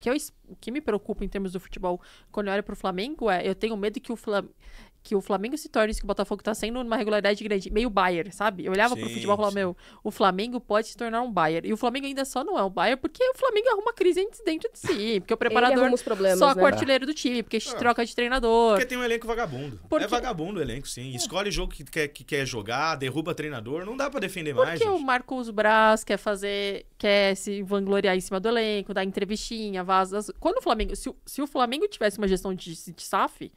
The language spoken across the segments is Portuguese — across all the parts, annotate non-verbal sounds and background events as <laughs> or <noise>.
que eu, o que me preocupa em termos do futebol quando eu olho pro Flamengo é eu tenho medo que o, que o Flamengo se torne isso que o Botafogo tá sendo numa regularidade grande, meio Bayern, sabe? Eu olhava sim, pro futebol e falava, meu, o Flamengo pode se tornar um Bayern. E o Flamengo ainda só não é um Bayern porque o Flamengo arruma crise dentro de si, porque o preparador só né? o artilheiro do time, porque ah, troca de treinador. Porque tem um elenco vagabundo. É porque... É vagabundo o elenco, sim. É. Escolhe o jogo que quer, que quer jogar, derruba treinador, não dá para defender porque mais. Porque o Marcos Braz quer fazer, quer se vangloriar em cima do elenco, dar entrevistinha, travar as. Quando o Flamengo. Se, se o Flamengo tivesse uma gestão de, de SAF,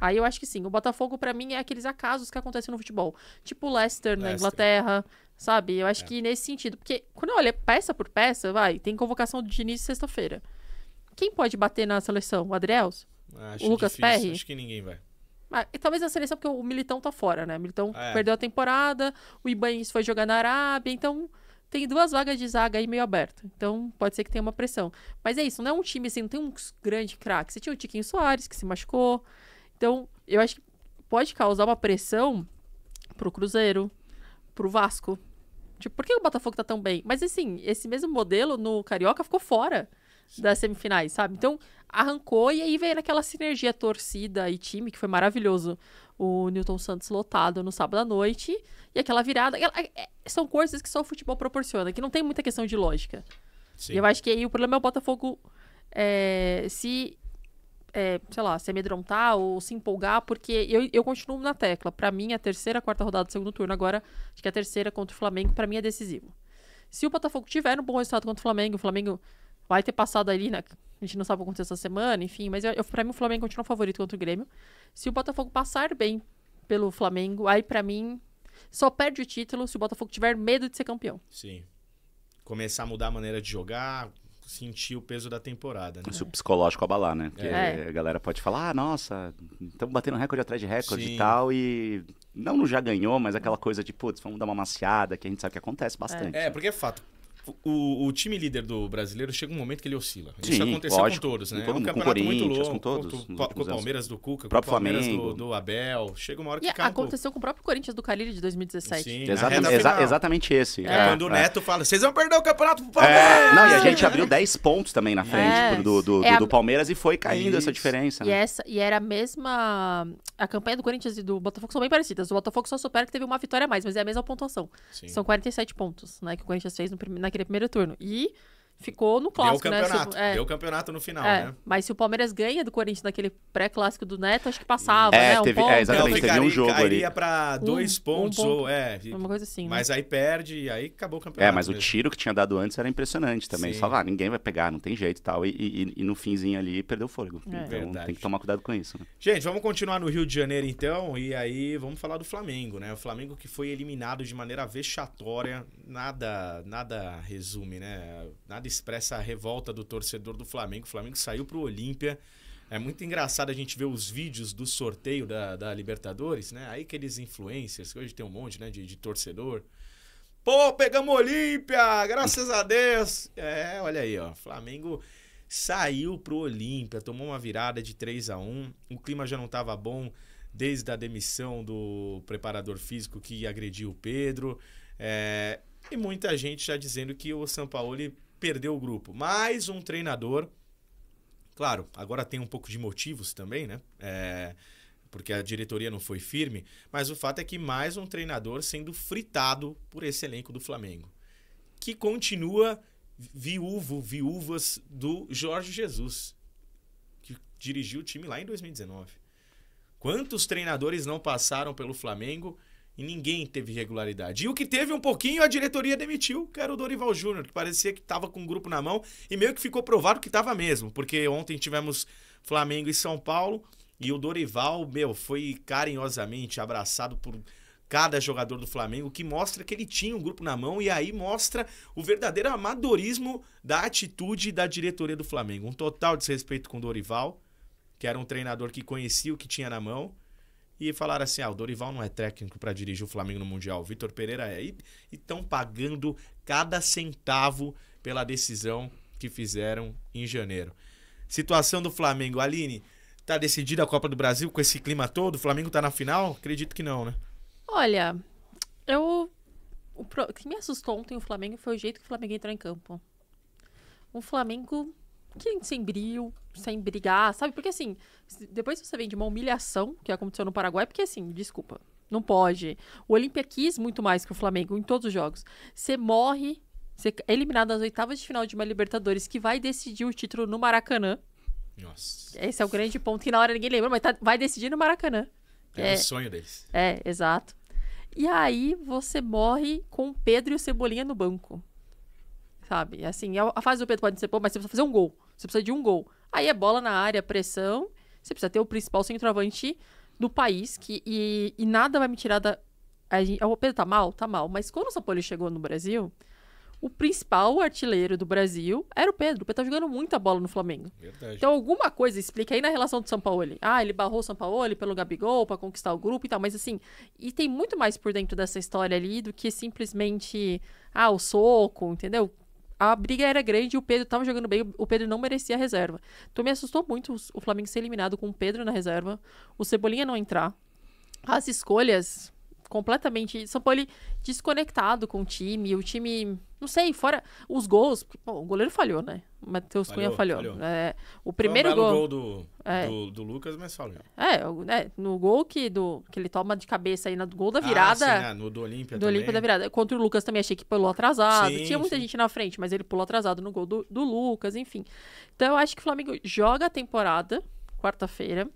aí eu acho que sim. O Botafogo, para mim, é aqueles acasos que acontecem no futebol. Tipo Leicester, Leicester. na Inglaterra, sabe? Eu acho é. que nesse sentido. Porque quando eu olho peça por peça, vai, tem convocação do Diniz sexta-feira. Quem pode bater na seleção? O Adriels? Ah, acho o Lucas difícil. Perry? Acho que ninguém vai. Ah, e talvez na seleção, porque o Militão tá fora, né? O Militão ah, é. perdeu a temporada, o Ibanez foi jogar na Arábia, então tem duas vagas de zaga aí meio aberta. Então, pode ser que tenha uma pressão. Mas é isso, não é um time assim, não tem um grande craque. Você tinha o Tiquinho Soares, que se machucou. Então, eu acho que pode causar uma pressão pro Cruzeiro, pro Vasco. Tipo, por que o Botafogo tá tão bem? Mas assim, esse mesmo modelo no Carioca ficou fora das semifinais, sabe? Então, arrancou e aí veio naquela sinergia torcida e time, que foi maravilhoso. O Newton Santos lotado no sábado à noite e aquela virada. É, é, são coisas que só o futebol proporciona, que não tem muita questão de lógica. Sim. E eu acho que aí o problema é o Botafogo é, se, é, sei lá, se amedrontar ou se empolgar, porque eu, eu continuo na tecla. Para mim, a terceira, a quarta rodada do segundo turno, agora, acho que a terceira contra o Flamengo, para mim é decisivo. Se o Botafogo tiver um bom resultado contra o Flamengo, o Flamengo Vai ter passado ali, né? A gente não sabe o que aconteceu essa semana, enfim. Mas eu, eu, pra mim o Flamengo continua favorito contra o Grêmio. Se o Botafogo passar bem pelo Flamengo, aí para mim só perde o título se o Botafogo tiver medo de ser campeão. Sim. Começar a mudar a maneira de jogar, sentir o peso da temporada. Né? Se o psicológico abalar, né? Porque é. a galera pode falar, ah, nossa, estamos batendo recorde atrás de recorde Sim. e tal, e não já ganhou, mas aquela coisa de, putz, vamos dar uma maciada, que a gente sabe que acontece bastante. É, é porque é fato o, o, time líder do brasileiro chega um momento que ele oscila. Sim, Isso aconteceu lógico, com todos, né? Com todo é um campeonato muito Com, todos, com, com o Palmeiras do Cuca, com o Palmeiras do, do, Abel. Chega uma hora que. E cai aconteceu um com o próprio Corinthians do Carilho de 2017. Sim, exatamente, exa exatamente esse. É, é, quando o é. Neto fala: vocês vão perder o campeonato pro é. Palmeiras! Não, e a gente abriu 10 pontos também na é. frente do, do, a... do, Palmeiras e foi caindo Isso. essa diferença. Né? E, essa, e era a mesma. A campanha do Corinthians e do Botafogo são bem parecidas. O Botafogo só supera que teve uma vitória a mais, mas é a mesma pontuação. Sim. São 47 pontos né, que o Corinthians fez no, naquele naquele primeiro turno. E ficou no clássico, deu né? o campeonato, né? Tipo, se, é, deu o campeonato no final, é, né? Mas se o Palmeiras ganha do Corinthians naquele pré-clássico do Neto, acho que passava, é, né? Teve, um é, exatamente, então, teve um jogo ali. Iria pra dois um, pontos, um ponto, ou é. Uma coisa assim. Né? Mas né? aí perde e aí acabou o campeonato. É, mas mesmo. o tiro que tinha dado antes era impressionante também. Sim. Você ah, ninguém vai pegar, não tem jeito tal, e tal. E, e, no finzinho ali perdeu o fôlego. É. Então Verdade. tem que tomar cuidado com isso, né? Gente, vamos continuar no Rio de Janeiro então, e aí vamos falar do Flamengo, né? O Flamengo que foi eliminado de maneira vexatória, nada, nada resume, né? Nada mais para essa revolta do torcedor do Flamengo. O Flamengo saiu para o Olímpia. É muito engraçado a gente ver os vídeos do sorteio da, da Libertadores, né? Aí aqueles influencers, que hoje tem um monte né, de, de torcedor. Pô, pegamos Olímpia! Graças a Deus! É, olha aí, ó. Flamengo saiu pro Olímpia, tomou uma virada de 3 a 1 O clima já não estava bom desde a demissão do preparador físico que agrediu o Pedro. É, e muita gente já dizendo que o Sampaoli perdeu o grupo. Mais um treinador. Claro, agora tem um pouco de motivos também, né? É, porque a diretoria não foi firme. Mas o fato é que mais um treinador sendo fritado por esse elenco do Flamengo. Que continua viúvo, viúvas do Jorge Jesus, que dirigiu o time lá em 2019. Quantos treinadores não passaram pelo Flamengo e ninguém teve regularidade. E o que teve um pouquinho, a diretoria demitiu, que era o Dorival Júnior, que parecia que estava com o um grupo na mão. E meio que ficou provado que estava mesmo, porque ontem tivemos Flamengo e São Paulo. E o Dorival, meu, foi carinhosamente abraçado por cada jogador do Flamengo, que mostra que ele tinha um grupo na mão e aí mostra o verdadeiro amadorismo da atitude da diretoria do Flamengo. Um total desrespeito com o Dorival, que era um treinador que conhecia o que tinha na mão e falaram assim: ah, o Dorival não é técnico para dirigir o Flamengo no Mundial, o Vitor Pereira é. E estão pagando cada centavo pela decisão que fizeram em janeiro. Situação do Flamengo, Aline, tá decidida a Copa do Brasil com esse clima todo? O Flamengo tá na final? Acredito que não, né? Olha, eu. O que me assustou ontem o Flamengo foi o jeito que o Flamengo entrou em campo. Um Flamengo que, sem brilho, sem brigar, sabe? Porque assim, depois você vem de uma humilhação que aconteceu no Paraguai, porque assim, desculpa, não pode. O Olímpia quis muito mais que o Flamengo em todos os jogos. Você morre, você é eliminado nas oitavas de final de uma Libertadores que vai decidir o título no Maracanã. Nossa. Esse é o grande ponto que na hora ninguém lembra, mas tá, vai decidir no Maracanã. É, é o sonho deles. É, exato. E aí você morre com o Pedro e o Cebolinha no banco sabe? Assim, é a fase do Pedro pode ser boa, mas você precisa fazer um gol. Você precisa de um gol. Aí é bola na área, pressão. Você precisa ter o principal centroavante do país. Que, e, e nada vai me tirar da. A gente, o Pedro tá mal? Tá mal. Mas quando o Paulo chegou no Brasil, o principal artilheiro do Brasil era o Pedro. O Pedro tá jogando muita bola no Flamengo. Verdade. Então alguma coisa explica aí na relação do São Paulo. Ah, ele barrou o São Paulo pelo Gabigol para conquistar o grupo e tal, mas assim, e tem muito mais por dentro dessa história ali do que simplesmente ah, o soco, entendeu? a briga era grande e o Pedro tava jogando bem, o Pedro não merecia a reserva. Então me assustou muito o Flamengo ser eliminado com o Pedro na reserva, o Cebolinha não entrar. As escolhas completamente. São Paulo desconectado com o time. O time, não sei, fora os gols. Porque, o goleiro falhou, né? O Matheus Cunha falhou. falhou. É, o primeiro um gol. gol do, é. do, do, Lucas, mas falhou. É, né, no gol que, do, que ele toma de cabeça aí, no gol da ah, virada. Ah, sim, é, no do Olímpia. Do Olímpia da virada. Contra o Lucas também achei que pulou atrasado. Sim, Tinha muita sim. gente na frente, mas ele pulou atrasado no gol do, do Lucas, enfim. Então eu acho que o Flamengo joga a temporada, quarta-feira.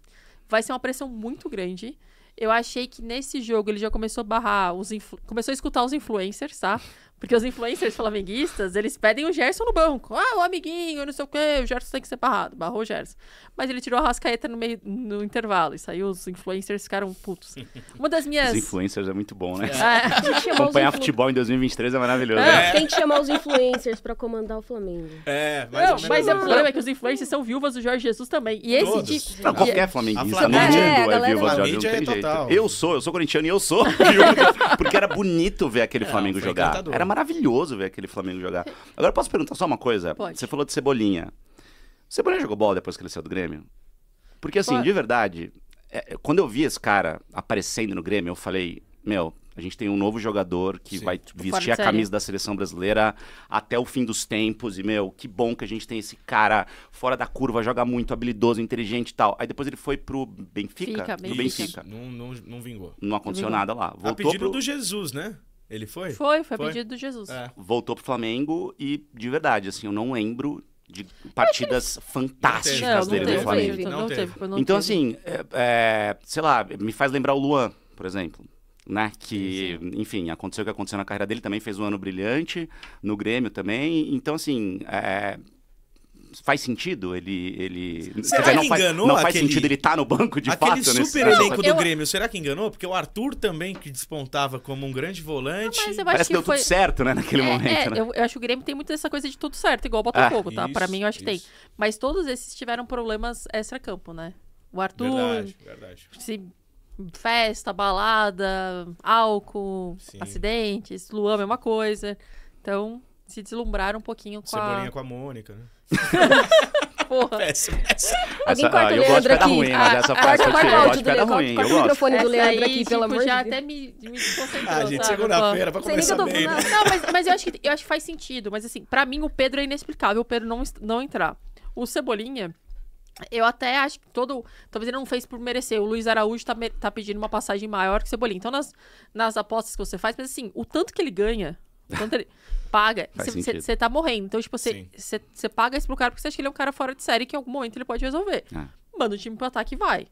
Vai ser uma pressão muito grande. Eu achei que nesse jogo ele já começou a barrar os. Começou a escutar os influencers, tá? Porque os influencers flamenguistas, eles pedem o Gerson no banco. Ah, o amiguinho, não sei o quê, o Gerson tem que ser barrado. Barrou o Gerson. Mas ele tirou a rascaeta no meio no intervalo. E saiu, os influencers ficaram putos. Uma das minhas. Os influencers é muito bom, né? É. Acompanhar influ... futebol em 2023 é maravilhoso. É. É. Né? Tem que chamar os influencers pra comandar o Flamengo. É, mais não, ou Mas é o problema assim. é que os influencers são viúvas do Jorge Jesus também. E esse tipo. Não, qualquer flamenguista. A Flamengo é, é, viúva do Jorge Jesus. É eu sou, eu sou corintiano e eu sou porque era bonito ver aquele é, Flamengo jogar. Era maravilhoso ver aquele Flamengo jogar. Agora posso perguntar só uma coisa? Pode. Você falou de Cebolinha. O Cebolinha jogou bola depois que ele saiu do Grêmio? Porque assim, Pode. de verdade, é, é, quando eu vi esse cara aparecendo no Grêmio, eu falei, meu, a gente tem um novo jogador que Sim. vai tipo, vestir a camisa da seleção brasileira até o fim dos tempos. E, meu, que bom que a gente tem esse cara fora da curva, joga muito, habilidoso, inteligente e tal. Aí depois ele foi pro Benfica. Fica, Benfica. Benfica. Não, não, não vingou. Não aconteceu não vingou. nada lá. Voltou a pedido pro... do Jesus, né? Ele foi? Foi, foi, foi. a pedido do Jesus. É. Voltou pro Flamengo e, de verdade, assim, eu não lembro de partidas fantásticas não, dele no Flamengo. Teve, não, teve. teve. então, assim, é, é, sei lá, me faz lembrar o Luan, por exemplo. Né? Que, Sim. enfim, aconteceu o que aconteceu na carreira dele, também fez um ano brilhante, no Grêmio também. Então, assim, é, faz sentido ele. ele será dizer, não enganou faz, não faz sentido ele estar tá no banco de aquele fato. Aquele super nesse... elenco do Grêmio, será que enganou? Porque o Arthur também, que despontava como um grande volante. Não, Parece que, que deu foi... tudo certo, né, naquele é, é momento. É, né? eu, eu, acho que o Grêmio tem muito dessa coisa de tudo certo, igual o Botafogo, ah, tá? para pra mim, eu acho que tem. Mas todos esses tiveram problemas extra-campo, né? O Arthur. Verdade, verdade. Se festa, balada, álcool, Sim. acidentes, Luan, mesma coisa. Então, se deslumbraram um pouquinho com Cebolinha a... com a Mônica, né? <laughs> Porra. Péssimo, péssimo. Alguém essa, corta ah, o Leandro aqui. Ruim, ah, essa ah, parte corta, corta o Corta, o microfone do Leandro aqui, pelo amor de Deus. já até me, desconcentrou, Ah, gente, segunda-feira pra começar bem, né? Não, mas, eu, acho que, eu acho que faz sentido. Mas assim, pra mim o Pedro é inexplicável. O Pedro não, não entrar. O Cebolinha... Eu até acho que todo. Talvez ele não fez por merecer. O Luiz Araújo tá, tá pedindo uma passagem maior que o Cebolinha. Então, nas, nas apostas que você faz, mas assim, o tanto que ele ganha Enquanto ele paga, você tá morrendo. Então, tipo, você paga isso pro cara porque você acha que ele é um cara fora de série que em algum momento ele pode resolver. Ah. Manda o time pro ataque e vai.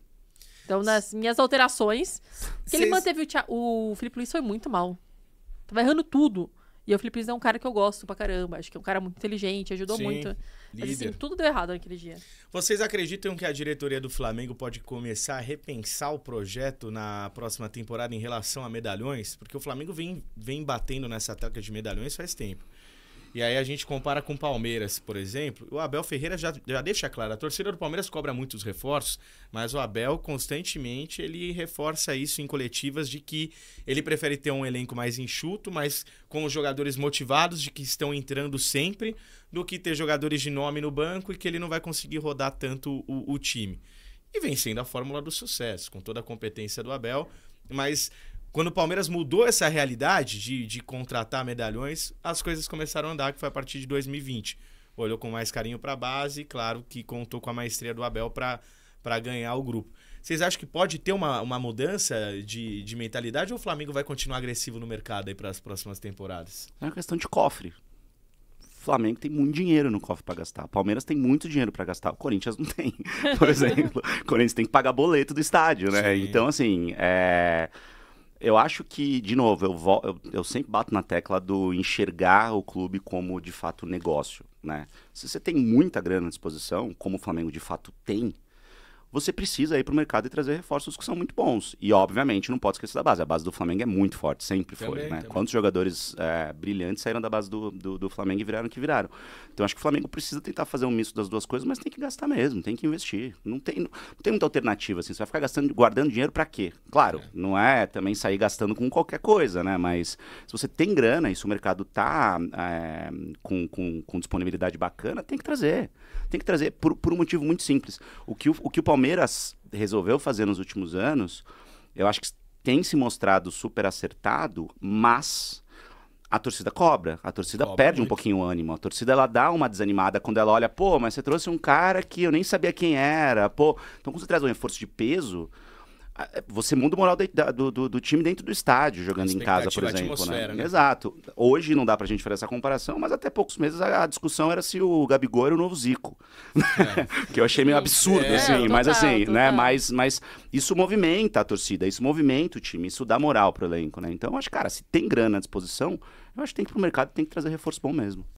Então, nas minhas alterações, que Cês... ele manteve o, o Felipe Luiz foi muito mal. Tava errando tudo. E o Felipe Luiz é um cara que eu gosto pra caramba. Acho que é um cara muito inteligente, ajudou Sim, muito. Mas, assim, tudo deu errado naquele dia. Vocês acreditam que a diretoria do Flamengo pode começar a repensar o projeto na próxima temporada em relação a medalhões? Porque o Flamengo vem, vem batendo nessa tecla de medalhões faz tempo. E aí a gente compara com o Palmeiras, por exemplo. O Abel Ferreira já, já deixa claro, a torcida do Palmeiras cobra muitos reforços, mas o Abel constantemente ele reforça isso em coletivas de que ele prefere ter um elenco mais enxuto, mas com os jogadores motivados de que estão entrando sempre, do que ter jogadores de nome no banco e que ele não vai conseguir rodar tanto o, o time. E vencendo a fórmula do sucesso, com toda a competência do Abel, mas quando o Palmeiras mudou essa realidade de, de contratar medalhões, as coisas começaram a andar, que foi a partir de 2020. Olhou com mais carinho para a base, claro que contou com a maestria do Abel para ganhar o grupo. Vocês acham que pode ter uma, uma mudança de, de mentalidade ou o Flamengo vai continuar agressivo no mercado aí para as próximas temporadas? É uma questão de cofre. Flamengo tem muito dinheiro no cofre para gastar. Palmeiras tem muito dinheiro para gastar. O Corinthians não tem, <laughs> por <laughs> exemplo. o Corinthians tem que pagar boleto do estádio, né? Sim. Então, assim, é eu acho que, de novo, eu, vo, eu, eu, sempre bato na tecla do enxergar o clube como, de fato, negócio, né? Se você tem muita grana à disposição, como o Flamengo, de fato, tem, você precisa ir para o mercado e trazer reforços que são muito bons. E, obviamente, não pode esquecer da base. A base do Flamengo é muito forte, sempre também, foi. Né? Também. Quantos jogadores é, brilhantes saíram da base do, do, do, Flamengo e viraram que viraram? Então, acho que o Flamengo precisa tentar fazer um misto das duas coisas, mas tem que gastar mesmo, tem que investir. Não tem, não, não tem muita alternativa. Assim. Você vai ficar gastando, guardando dinheiro para quê? Claro, é. não é também sair gastando com qualquer coisa, né? Mas se você tem grana e se o mercado está é, eh, com, com, com disponibilidade bacana, tem que trazer. Tem que trazer por, por um motivo muito simples. O que o, o, que o Palmeiras Palmeiras resolveu fazer nos últimos anos, eu acho que tem se mostrado super acertado, mas a torcida cobra, a torcida cobra, perde um pouquinho o ânimo, a torcida ela dá uma desanimada quando ela olha, pô, mas você trouxe um cara que eu nem sabia quem era, pô. Então quando você traz um reforço de peso, ah, é, você muda o moral da, do, do, do, time dentro do estádio, jogando em casa, por exemplo. Né? Né? Exato. Hoje não dá pra gente fazer essa comparação, mas até poucos meses a, a discussão era se o Gabigol era o novo Zico. É. <laughs> que eu achei meio absurdo, é, assim. mas assim, né? Mas, mas isso movimenta a torcida, isso movimenta o time, isso dá moral pro elenco, né? Então, acho, cara, se tem grana à disposição, eu acho que tem que ir pro mercado tem que trazer reforço bom mesmo.